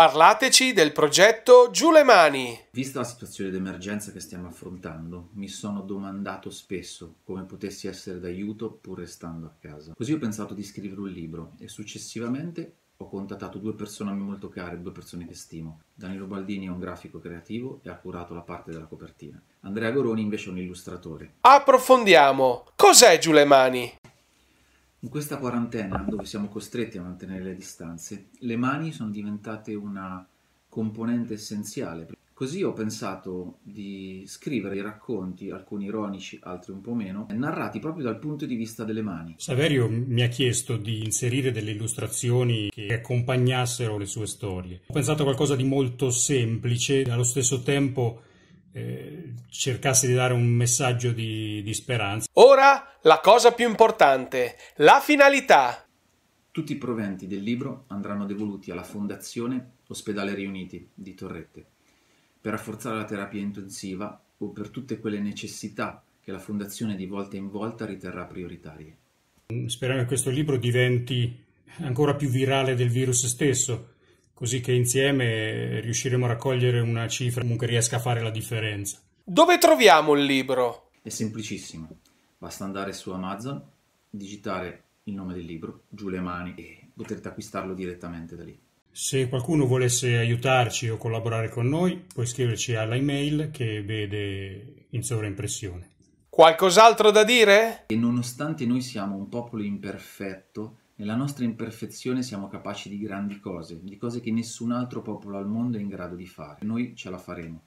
Parlateci del progetto Giù le mani! Vista la situazione d'emergenza che stiamo affrontando, mi sono domandato spesso come potessi essere d'aiuto pur restando a casa. Così ho pensato di scrivere un libro e successivamente ho contattato due persone a me molto care, due persone che stimo. Danilo Baldini è un grafico creativo e ha curato la parte della copertina. Andrea Goroni invece è un illustratore. Approfondiamo! Cos'è Giù le mani? In questa quarantena, dove siamo costretti a mantenere le distanze, le mani sono diventate una componente essenziale. Così ho pensato di scrivere i racconti, alcuni ironici, altri un po' meno, narrati proprio dal punto di vista delle mani. Saverio mi ha chiesto di inserire delle illustrazioni che accompagnassero le sue storie. Ho pensato a qualcosa di molto semplice, allo stesso tempo eh, cercasse di dare un messaggio di, di speranza. Ora la cosa più importante, la finalità. Tutti i proventi del libro andranno devoluti alla Fondazione Ospedale Riuniti di Torrette per rafforzare la terapia intensiva o per tutte quelle necessità che la Fondazione di volta in volta riterrà prioritarie. Speriamo che questo libro diventi ancora più virale del virus stesso, così che insieme riusciremo a raccogliere una cifra che riesca a fare la differenza. Dove troviamo il libro? È semplicissimo, basta andare su Amazon, digitare il nome del libro, giù le mani e potrete acquistarlo direttamente da lì. Se qualcuno volesse aiutarci o collaborare con noi, puoi scriverci alla email che vede in sovraimpressione. Qualcos'altro da dire? E nonostante noi siamo un popolo imperfetto, nella nostra imperfezione siamo capaci di grandi cose, di cose che nessun altro popolo al mondo è in grado di fare. Noi ce la faremo.